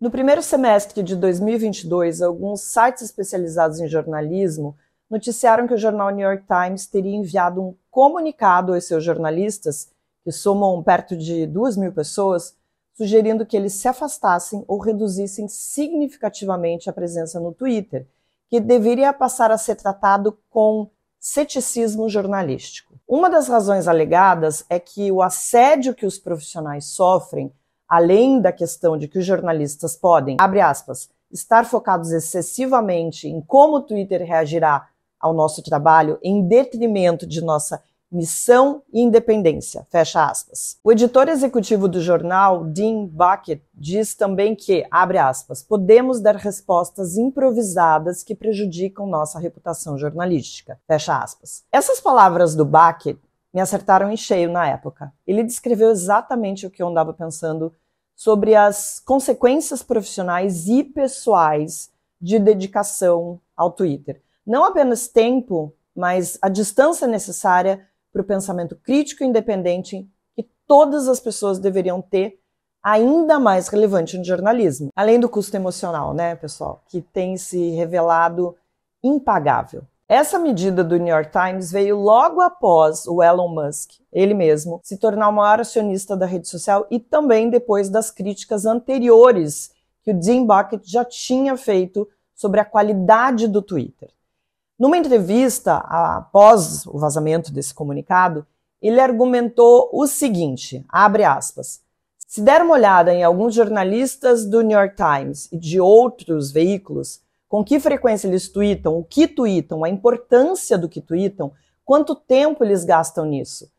No primeiro semestre de 2022, alguns sites especializados em jornalismo noticiaram que o jornal New York Times teria enviado um comunicado aos seus jornalistas, que somam perto de duas mil pessoas, sugerindo que eles se afastassem ou reduzissem significativamente a presença no Twitter, que deveria passar a ser tratado com ceticismo jornalístico. Uma das razões alegadas é que o assédio que os profissionais sofrem além da questão de que os jornalistas podem, abre aspas, estar focados excessivamente em como o Twitter reagirá ao nosso trabalho em detrimento de nossa missão e independência. Fecha aspas. O editor executivo do jornal, Dean Bucket, diz também que, abre aspas, podemos dar respostas improvisadas que prejudicam nossa reputação jornalística. Fecha aspas. Essas palavras do Bucket me acertaram em cheio na época. Ele descreveu exatamente o que eu andava pensando sobre as consequências profissionais e pessoais de dedicação ao Twitter. Não apenas tempo, mas a distância necessária para o pensamento crítico e independente que todas as pessoas deveriam ter, ainda mais relevante no jornalismo. Além do custo emocional, né, pessoal, que tem se revelado impagável. Essa medida do New York Times veio logo após o Elon Musk, ele mesmo, se tornar o maior acionista da rede social e também depois das críticas anteriores que o Jim Bucket já tinha feito sobre a qualidade do Twitter. Numa entrevista após o vazamento desse comunicado, ele argumentou o seguinte, abre aspas: Se der uma olhada em alguns jornalistas do New York Times e de outros veículos, com que frequência eles tweetam, o que tweetam, a importância do que tweetam, quanto tempo eles gastam nisso.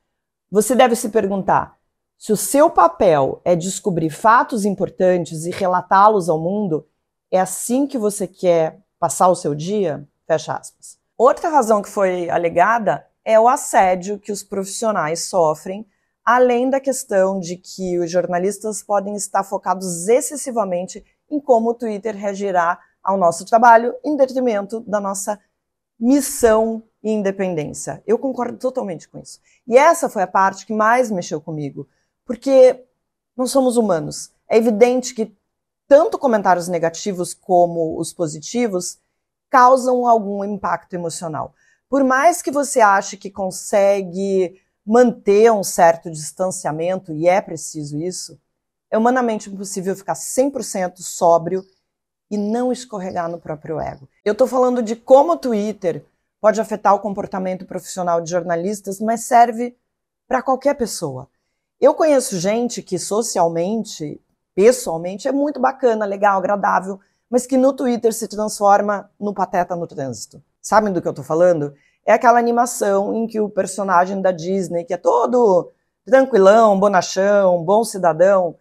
Você deve se perguntar: se o seu papel é descobrir fatos importantes e relatá-los ao mundo, é assim que você quer passar o seu dia? Fecha aspas. Outra razão que foi alegada é o assédio que os profissionais sofrem, além da questão de que os jornalistas podem estar focados excessivamente em como o Twitter reagirá ao nosso trabalho em detrimento da nossa missão e independência. Eu concordo totalmente com isso. E essa foi a parte que mais mexeu comigo, porque não somos humanos. É evidente que tanto comentários negativos como os positivos causam algum impacto emocional. Por mais que você ache que consegue manter um certo distanciamento, e é preciso isso, é humanamente impossível ficar 100% sóbrio e não escorregar no próprio ego. Eu estou falando de como o Twitter pode afetar o comportamento profissional de jornalistas, mas serve para qualquer pessoa. Eu conheço gente que socialmente, pessoalmente, é muito bacana, legal, agradável, mas que no Twitter se transforma no pateta no trânsito. Sabem do que eu estou falando? É aquela animação em que o personagem da Disney, que é todo tranquilão, bonachão, bom cidadão,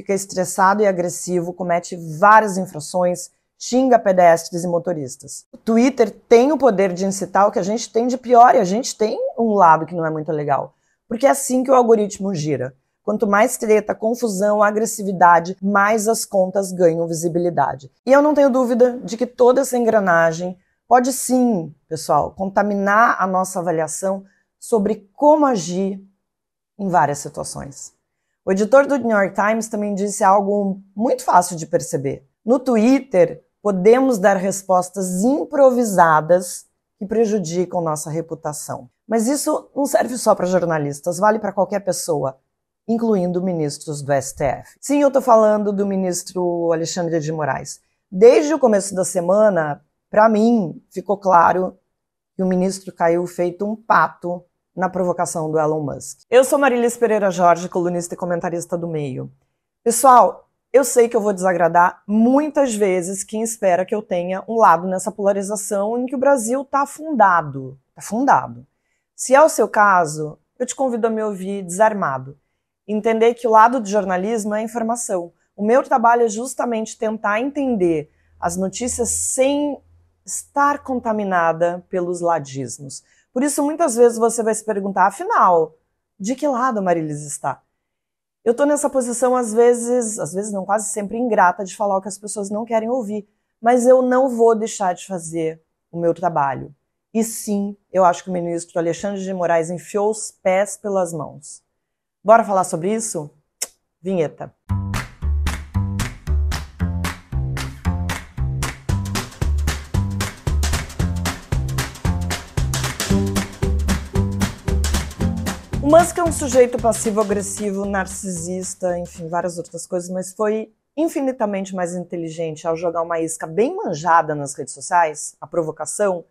fica estressado e agressivo, comete várias infrações, xinga pedestres e motoristas. O Twitter tem o poder de incitar o que a gente tem de pior e a gente tem um lado que não é muito legal, porque é assim que o algoritmo gira. Quanto mais treta, confusão, agressividade, mais as contas ganham visibilidade. E eu não tenho dúvida de que toda essa engrenagem pode sim, pessoal, contaminar a nossa avaliação sobre como agir em várias situações. O editor do New York Times também disse algo muito fácil de perceber. No Twitter, podemos dar respostas improvisadas que prejudicam nossa reputação. Mas isso não serve só para jornalistas, vale para qualquer pessoa, incluindo ministros do STF. Sim, eu estou falando do ministro Alexandre de Moraes. Desde o começo da semana, para mim, ficou claro que o ministro caiu feito um pato na provocação do Elon Musk. Eu sou Marilis Pereira Jorge, colunista e comentarista do Meio. Pessoal, eu sei que eu vou desagradar muitas vezes quem espera que eu tenha um lado nessa polarização em que o Brasil está afundado. Está afundado. Se é o seu caso, eu te convido a me ouvir desarmado. Entender que o lado do jornalismo é a informação. O meu trabalho é justamente tentar entender as notícias sem estar contaminada pelos ladismos. Por isso, muitas vezes você vai se perguntar, afinal, de que lado a Marilis está? Eu estou nessa posição, às vezes, às vezes não, quase sempre ingrata de falar o que as pessoas não querem ouvir, mas eu não vou deixar de fazer o meu trabalho. E sim, eu acho que o ministro Alexandre de Moraes enfiou os pés pelas mãos. Bora falar sobre isso? Vinheta. Musk é um sujeito passivo-agressivo, narcisista, enfim, várias outras coisas, mas foi infinitamente mais inteligente ao jogar uma isca bem manjada nas redes sociais, a provocação,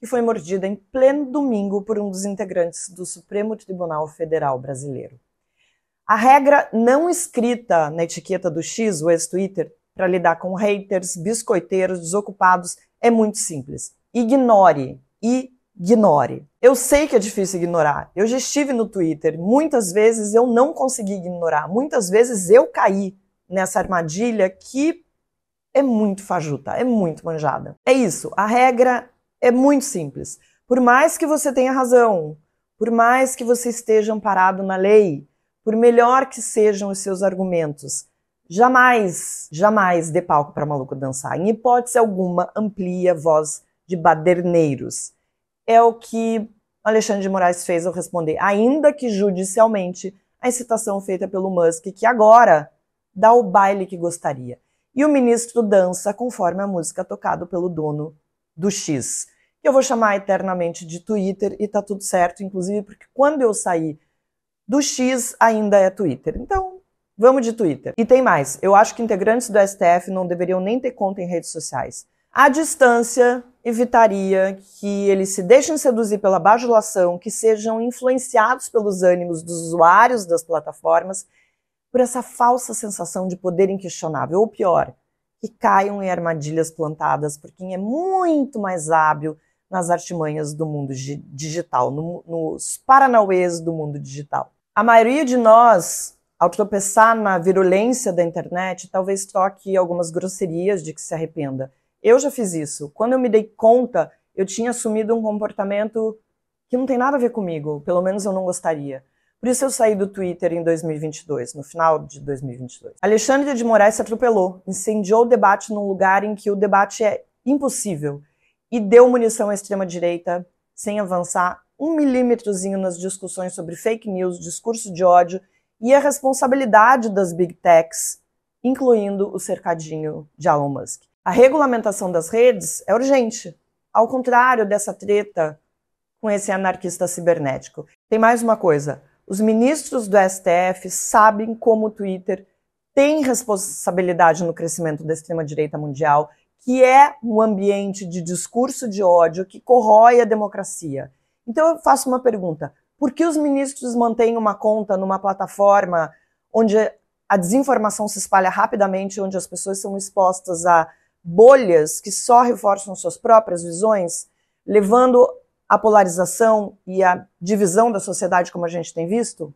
que foi mordida em pleno domingo por um dos integrantes do Supremo Tribunal Federal Brasileiro. A regra não escrita na etiqueta do X, o ex-Twitter, para lidar com haters, biscoiteiros, desocupados, é muito simples. Ignore. Ignore. Eu sei que é difícil ignorar. Eu já estive no Twitter. Muitas vezes eu não consegui ignorar. Muitas vezes eu caí nessa armadilha que é muito fajuta, é muito manjada. É isso. A regra é muito simples. Por mais que você tenha razão, por mais que você esteja amparado na lei, por melhor que sejam os seus argumentos, jamais, jamais dê palco para maluco dançar. Em hipótese alguma, amplia a voz de baderneiros é o que Alexandre de Moraes fez ao responder, ainda que judicialmente, a incitação feita pelo Musk, que agora dá o baile que gostaria. E o ministro dança conforme a música tocada pelo dono do X. Eu vou chamar eternamente de Twitter e tá tudo certo, inclusive porque quando eu saí do X ainda é Twitter. Então, vamos de Twitter. E tem mais. Eu acho que integrantes do STF não deveriam nem ter conta em redes sociais. A distância evitaria que eles se deixem seduzir pela bajulação, que sejam influenciados pelos ânimos dos usuários das plataformas por essa falsa sensação de poder inquestionável, ou pior, que caiam em armadilhas plantadas por quem é muito mais hábil nas artimanhas do mundo digital, no, nos paranauês do mundo digital. A maioria de nós, ao tropeçar na virulência da internet, talvez toque algumas grosserias de que se arrependa eu já fiz isso. Quando eu me dei conta, eu tinha assumido um comportamento que não tem nada a ver comigo, pelo menos eu não gostaria. Por isso eu saí do Twitter em 2022, no final de 2022. Alexandre de Moraes se atropelou, incendiou o debate num lugar em que o debate é impossível e deu munição à extrema-direita sem avançar um milímetrozinho nas discussões sobre fake news, discurso de ódio e a responsabilidade das big techs, incluindo o cercadinho de Elon Musk. A regulamentação das redes é urgente, ao contrário dessa treta com esse anarquista cibernético. Tem mais uma coisa: os ministros do STF sabem como o Twitter tem responsabilidade no crescimento da extrema-direita mundial, que é um ambiente de discurso de ódio que corrói a democracia. Então eu faço uma pergunta: por que os ministros mantêm uma conta numa plataforma onde a desinformação se espalha rapidamente, onde as pessoas são expostas a bolhas que só reforçam suas próprias visões, levando à polarização e à divisão da sociedade como a gente tem visto?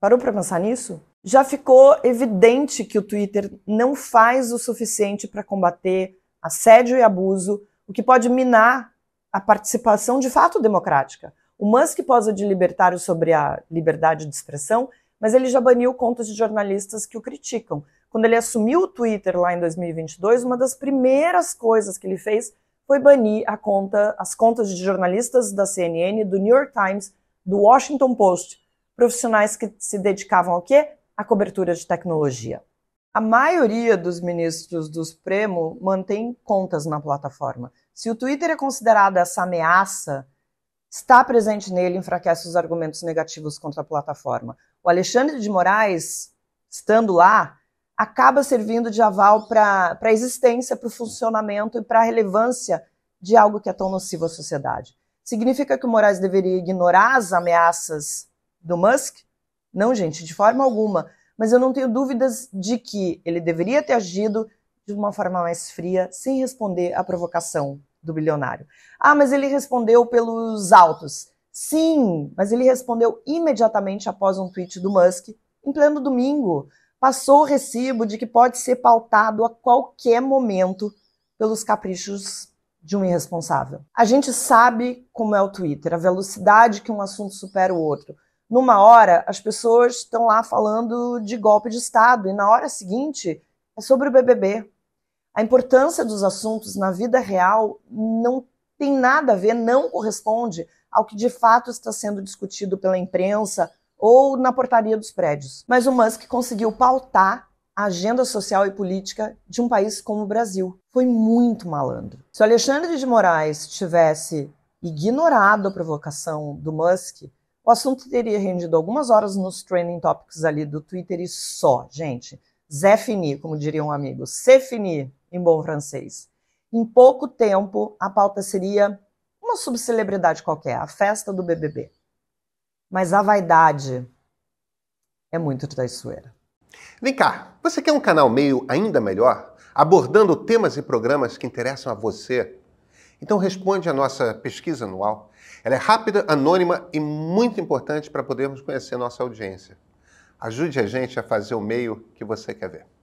Parou para pensar nisso? Já ficou evidente que o Twitter não faz o suficiente para combater assédio e abuso, o que pode minar a participação de fato democrática. O Musk posa de libertário sobre a liberdade de expressão, mas ele já baniu contas de jornalistas que o criticam. Quando ele assumiu o Twitter lá em 2022, uma das primeiras coisas que ele fez foi banir conta, as contas de jornalistas da CNN, do New York Times, do Washington Post, profissionais que se dedicavam ao quê? À cobertura de tecnologia. A maioria dos ministros do Supremo mantém contas na plataforma. Se o Twitter é considerado essa ameaça, está presente nele enfraquece os argumentos negativos contra a plataforma. O Alexandre de Moraes, estando lá, acaba servindo de aval para a existência, para o funcionamento e para a relevância de algo que é tão nocivo à sociedade. Significa que o Moraes deveria ignorar as ameaças do Musk? Não, gente, de forma alguma. Mas eu não tenho dúvidas de que ele deveria ter agido de uma forma mais fria, sem responder à provocação do bilionário. Ah, mas ele respondeu pelos autos. Sim, mas ele respondeu imediatamente após um tweet do Musk, em pleno domingo passou o recibo de que pode ser pautado a qualquer momento pelos caprichos de um irresponsável. A gente sabe como é o Twitter, a velocidade que um assunto supera o outro. Numa hora, as pessoas estão lá falando de golpe de Estado, e na hora seguinte é sobre o BBB. A importância dos assuntos na vida real não tem nada a ver, não corresponde ao que de fato está sendo discutido pela imprensa ou na portaria dos prédios. Mas o Musk conseguiu pautar a agenda social e política de um país como o Brasil. Foi muito malandro. Se Alexandre de Moraes tivesse ignorado a provocação do Musk, o assunto teria rendido algumas horas nos trending topics ali do Twitter e só, gente. Zé Fini, como diria um amigo, c'est fini em bom francês. Em pouco tempo, a pauta seria uma subcelebridade qualquer, a festa do BBB mas a vaidade é muito traiçoeira. Vem cá, você quer um canal meio ainda melhor? Abordando temas e programas que interessam a você? Então responde a nossa pesquisa anual. Ela é rápida, anônima e muito importante para podermos conhecer nossa audiência. Ajude a gente a fazer o meio que você quer ver.